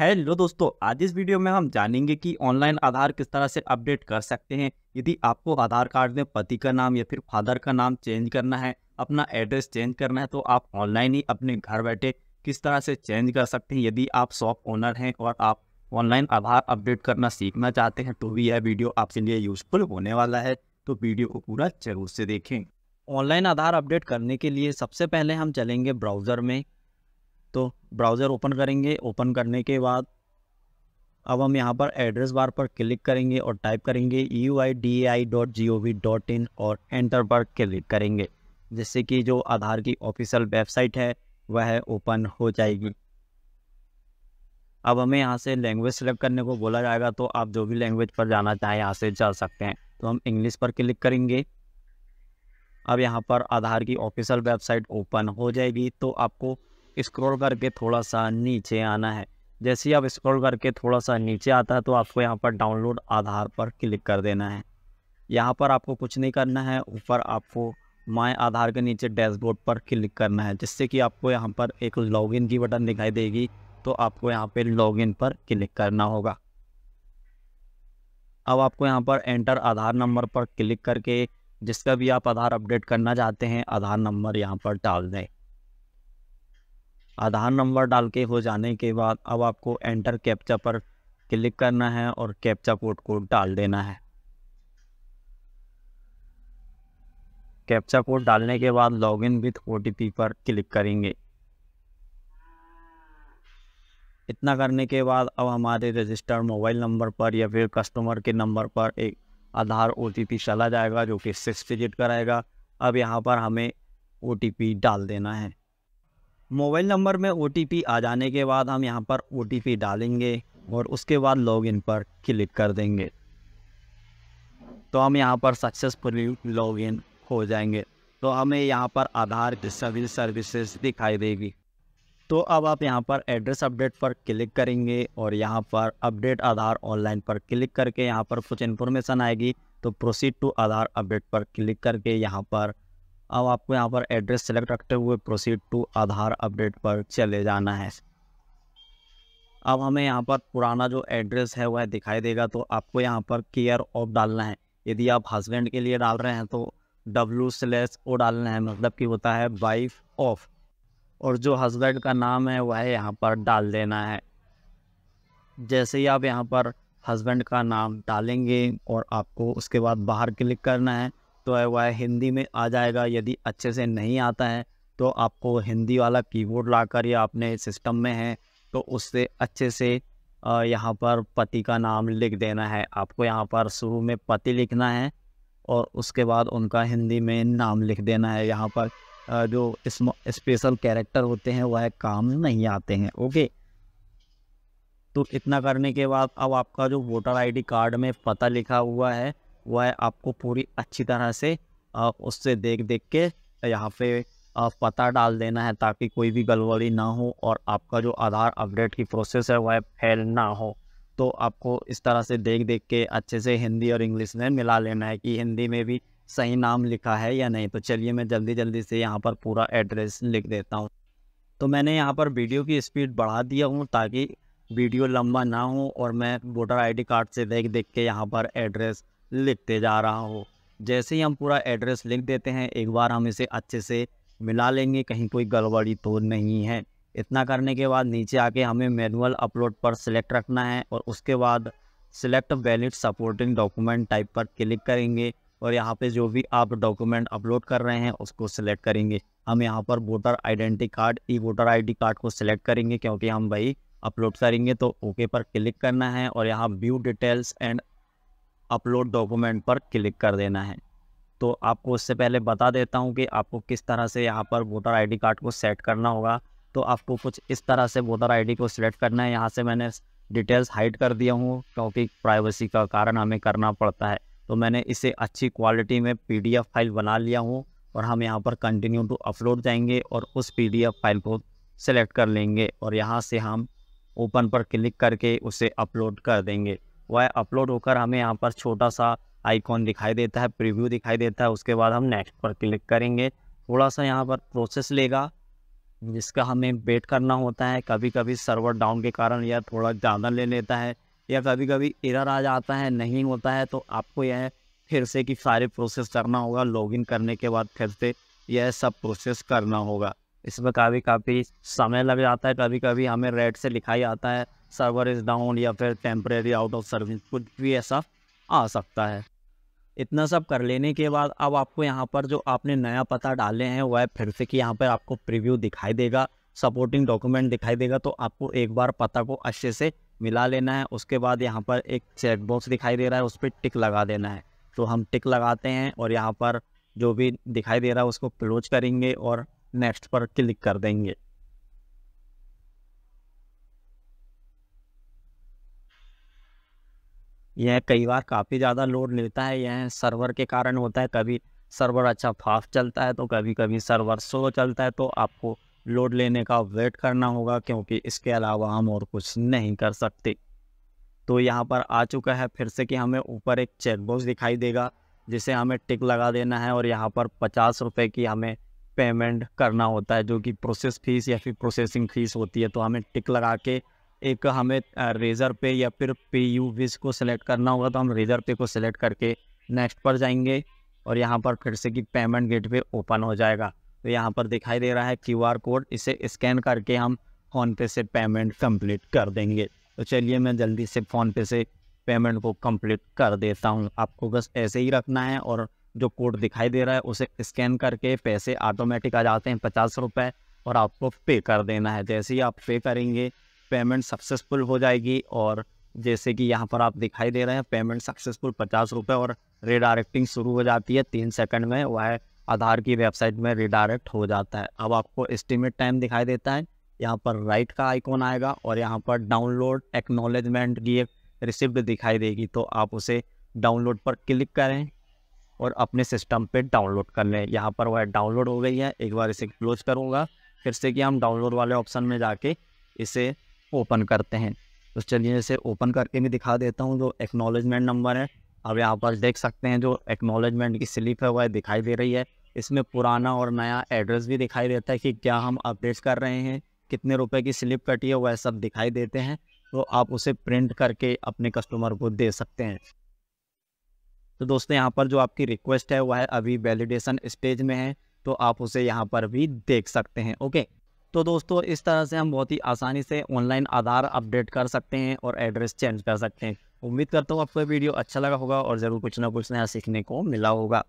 hello दोस्तों आज इस वीडियो में हम जानेंगे कि ऑनलाइन आधार किस तरह से अपडेट कर सकते हैं यदि आपको आधार कार्ड में पति का नाम या फिर फादर का नाम चेंज करना है अपना एड्रेस चेंज करना है तो आप ऑनलाइन ही अपने घर बैठे किस तरह से चेंज कर सकते हैं यदि आप शॉप ओनर हैं और आप ऑनलाइन आधार अपडेट करना सीखना चाहते हैं तो भी यह वीडियो आपके लिए यूजफुल होने वाला है तो वीडियो को पूरा जरूर से देखें ऑनलाइन आधार अपडेट करने के लिए सबसे पहले हम चलेंगे ब्राउज़र में तो ब्राउज़र ओपन करेंगे ओपन करने के बाद अब हम यहाँ पर एड्रेस बार पर क्लिक करेंगे और टाइप करेंगे U I D A I dot G O V dot in enter पर क्लिक करेंगे जिससे कि जो आधार की ऑफिशियल वेबसाइट है वह ओपन हो जाएगी अब हमें यहाँ से लैंग्वेज सेलेक्ट करने को बोला जाएगा तो आप जो भी लैंग्वेज पर जाना चाहें यहाँ से जा सकते हैं तो हम इंग्लिश पर क्लिक करेंगे अब यहाँ पर आधार की ऑफिशियल वेबसाइट ओपन हो जाएगी तो आपको स्क्रॉल करके थोड़ा सा नीचे आना है जैसे ही आप स्क्रॉल करके थोड़ा सा नीचे आता है तो आपको यहाँ पर डाउनलोड आधार पर क्लिक कर देना है यहाँ पर आपको कुछ नहीं करना है ऊपर आपको माय आधार के नीचे डैशबोर्ड पर क्लिक करना है जिससे कि आपको यहाँ पर एक लॉगिन की बटन दिखाई देगी तो आपको यहाँ पर लॉगिन पर क्लिक करना होगा अब आपको यहाँ पर एंटर आधार नंबर पर क्लिक करके जिसका भी आप आधार अपडेट करना चाहते हैं आधार नंबर यहाँ पर डाल दें आधार नंबर डाल के हो जाने के बाद अब आपको एंटर कैप्चा पर क्लिक करना है और कैप्चा कोड को डाल देना है कैप्चा कोड डालने के बाद लॉगिन विथ ओ पर क्लिक करेंगे इतना करने के बाद अब हमारे रजिस्टर्ड मोबाइल नंबर पर या फिर कस्टमर के नंबर पर एक आधार ओ चला जाएगा जो कि सिक्स डिजिट कराएगा अब यहाँ पर हमें ओ डाल देना है मोबाइल नंबर में ओ आ जाने के बाद हम यहाँ पर ओ डालेंगे और उसके बाद लॉगिन पर क्लिक कर देंगे तो हम यहाँ पर सक्सेसफुली लॉगिन हो जाएंगे तो हमें यहाँ पर आधार की सभी सर्विसेज दिखाई देगी तो अब आप यहाँ पर एड्रेस अपडेट पर क्लिक करेंगे और यहाँ पर अपडेट आधार ऑनलाइन पर क्लिक करके यहाँ पर कुछ इन्फॉर्मेशन आएगी तो प्रोसीड टू आधार अपडेट पर क्लिक करके यहाँ पर अब आपको यहाँ पर एड्रेस सेलेक्ट रखते हुए प्रोसीड टू आधार अपडेट पर चले जाना है अब हमें यहाँ पर पुराना जो एड्रेस है वह दिखाई देगा तो आपको यहाँ पर केयर ऑफ डालना है यदि आप हस्बैंड के लिए डाल रहे हैं तो डब्ल्यू स्लेस ओ डालना है मतलब कि होता है वाइफ ऑफ और जो हस्बैंड का नाम है वह यहाँ पर डाल देना है जैसे ही आप यहाँ पर हस्बैंड का नाम डालेंगे और आपको उसके बाद बाहर क्लिक करना है तो वह हिंदी में आ जाएगा यदि अच्छे से नहीं आता है तो आपको हिंदी वाला कीबोर्ड लाकर या अपने सिस्टम में है तो उससे अच्छे से यहाँ पर पति का नाम लिख देना है आपको यहाँ पर शुरू में पति लिखना है और उसके बाद उनका हिंदी में नाम लिख देना है यहाँ पर जो स्पेशल कैरेक्टर होते हैं वह काम नहीं आते हैं ओके तो इतना करने के बाद अब आपका जो वोटर आईडी कार्ड में पता लिखा हुआ है वह आपको पूरी अच्छी तरह से उससे देख देख के यहाँ पे पता डाल देना है ताकि कोई भी गड़बड़ी ना हो और आपका जो आधार अपडेट की प्रोसेस है वह फेल ना हो तो आपको इस तरह से देख देख के अच्छे से हिंदी और इंग्लिश में मिला लेना है कि हिंदी में भी सही नाम लिखा है या नहीं तो चलिए मैं जल्दी जल्दी से यहाँ पर पूरा एड्रेस लिख देता हूँ तो मैंने यहाँ पर वीडियो की स्पीड बढ़ा दिया हूँ ताकि वीडियो लंबा ना हो और मैं वोटर आईडी कार्ड से देख देख के यहाँ पर एड्रेस लिखते जा रहा हो जैसे ही हम पूरा एड्रेस लिख देते हैं एक बार हम इसे अच्छे से मिला लेंगे कहीं कोई गड़बड़ी तो नहीं है इतना करने के बाद नीचे आके हमें मैनुअल अपलोड पर सिलेक्ट रखना है और उसके बाद select valid supporting document type पर क्लिक करेंगे और यहाँ पे जो भी आप डॉक्यूमेंट अपलोड कर रहे हैं उसको सिलेक्ट करेंगे हम यहाँ पर voter identity card e voter ID card को सिलेक्ट करेंगे क्योंकि हम भाई अपलोड करेंगे तो ओके पर क्लिक करना है और यहाँ view details and upload document पर क्लिक कर देना है तो आपको उससे पहले बता देता हूँ कि आपको किस तरह से यहाँ पर वोटर आईडी कार्ड को सेट करना होगा तो आपको कुछ इस तरह से वोटर आईडी को सिलेक्ट करना है यहाँ से मैंने डिटेल्स हाइड कर दिया हूँ क्योंकि प्राइवेसी का कारण हमें करना पड़ता है तो मैंने इसे अच्छी क्वालिटी में पीडीएफ फाइल बना लिया हूँ और हम यहाँ पर कंटिन्यू टू अपलोड जाएंगे और उस पीडीएफ फाइल को सिलेक्ट कर लेंगे और यहाँ से हम ओपन पर क्लिक करके उसे अपलोड कर देंगे वह अपलोड होकर हमें यहाँ पर छोटा सा आइकॉन दिखाई देता है प्रीव्यू दिखाई देता है उसके बाद हम नेक्स्ट पर क्लिक करेंगे थोड़ा सा यहाँ पर प्रोसेस लेगा जिसका हमें वेट करना होता है कभी कभी सर्वर डाउन के कारण यह थोड़ा ज़्यादा ले लेता है या कभी कभी इरर आ जाता है नहीं होता है तो आपको यह फिर से कि सारे प्रोसेस करना होगा लॉगिन करने के बाद फिर से यह सब प्रोसेस करना होगा इसमें काफ़ी काफ़ी समय लग जाता है कभी कभी हमें रेड से लिखाई आता है सर्वर इज़ डाउन या फिर टेम्परेरी आउट ऑफ सर्विस कुछ भी ऐसा आ सकता है इतना सब कर लेने के बाद अब आपको यहाँ पर जो आपने नया पता डाले हैं वह फिर से कि यहाँ पर आपको प्रीव्यू दिखाई देगा सपोर्टिंग डॉक्यूमेंट दिखाई देगा तो आपको एक बार पता को अच्छे से मिला लेना है उसके बाद यहाँ पर एक चेक बॉक्स दिखाई दे रहा है उस पर टिक लगा देना है तो हम टिक लगाते हैं और यहाँ पर जो भी दिखाई दे रहा है उसको क्लोज करेंगे और नेक्स्ट पर क्लिक कर देंगे यह कई बार काफ़ी ज़्यादा लोड लेता है यह सर्वर के कारण होता है कभी सर्वर अच्छा फास्ट चलता है तो कभी कभी सर्वर स्लो चलता है तो आपको लोड लेने का वेट करना होगा क्योंकि इसके अलावा हम और कुछ नहीं कर सकते तो यहाँ पर आ चुका है फिर से कि हमें ऊपर एक चेकबॉक्स दिखाई देगा जिसे हमें टिक लगा देना है और यहाँ पर पचास रुपये की हमें पेमेंट करना होता है जो कि प्रोसेस फीस या फिर प्रोसेसिंग फीस होती है तो हमें टिक लगा के एक हमें रेज़र पे या फिर पे यू विज को सिलेक्ट करना होगा तो हम रेज़र पे को सिलेक्ट करके नेक्स्ट पर जाएंगे और यहाँ पर फिर से कि पेमेंट गेटवे ओपन हो जाएगा तो यहाँ पर दिखाई दे रहा है क्यूआर कोड इसे स्कैन करके हम फ़ोनपे से पेमेंट कंप्लीट कर देंगे तो चलिए मैं जल्दी से फ़ोनपे से पेमेंट को कंप्लीट कर देता हूँ आपको बस ऐसे ही रखना है और जो कोड दिखाई दे रहा है उसे स्कैन करके पैसे ऑटोमेटिक आ जाते हैं पचास रुपये और आपको पे कर देना है जैसे ही आप पे करेंगे पेमेंट सक्सेसफुल हो जाएगी और जैसे कि यहाँ पर आप दिखाई दे रहे हैं पेमेंट सक्सेसफुल पचास रुपये और रिडायरेक्टिंग शुरू हो जाती है तीन सेकंड में वह आधार की वेबसाइट में रिडायरेक्ट हो जाता है अब आपको एस्टिमेट टाइम दिखाई देता है यहाँ पर राइट का आइकॉन आएगा और यहाँ पर डाउनलोड एक्नोलेजमेंट की एक रिसिप्ट दिखाई देगी तो आप उसे डाउनलोड पर क्लिक करें और अपने सिस्टम पर डाउनलोड कर लें यहाँ पर वह डाउनलोड हो गई है एक बार इसे क्लोज करूँगा फिर से कि हम डाउनलोड वाले ऑप्शन में जाके इसे ओपन करते हैं तो चलिए इसे ओपन करके भी दिखा देता हूँ जो एक्नॉलेजमेंट नंबर है अब यहाँ पर देख सकते हैं जो एक्नॉलेजमेंट की स्लिप है वह दिखाई दे रही है इसमें पुराना और नया एड्रेस भी दिखाई देता है कि क्या हम अपडेट कर रहे हैं कितने रुपए की स्लिप कटी है वह सब दिखाई देते हैं तो आप उसे प्रिंट करके अपने कस्टमर को दे सकते हैं तो दोस्तों यहाँ पर जो आपकी रिक्वेस्ट है वह अभी वैलिडेशन स्टेज में है तो आप उसे यहाँ पर भी देख सकते हैं ओके तो दोस्तों इस तरह से हम बहुत ही आसानी से ऑनलाइन आधार अपडेट कर सकते हैं और एड्रेस चेंज कर सकते हैं उम्मीद करता हूँ आपको वीडियो अच्छा लगा होगा और ज़रूर कुछ ना कुछ नया सीखने को मिला होगा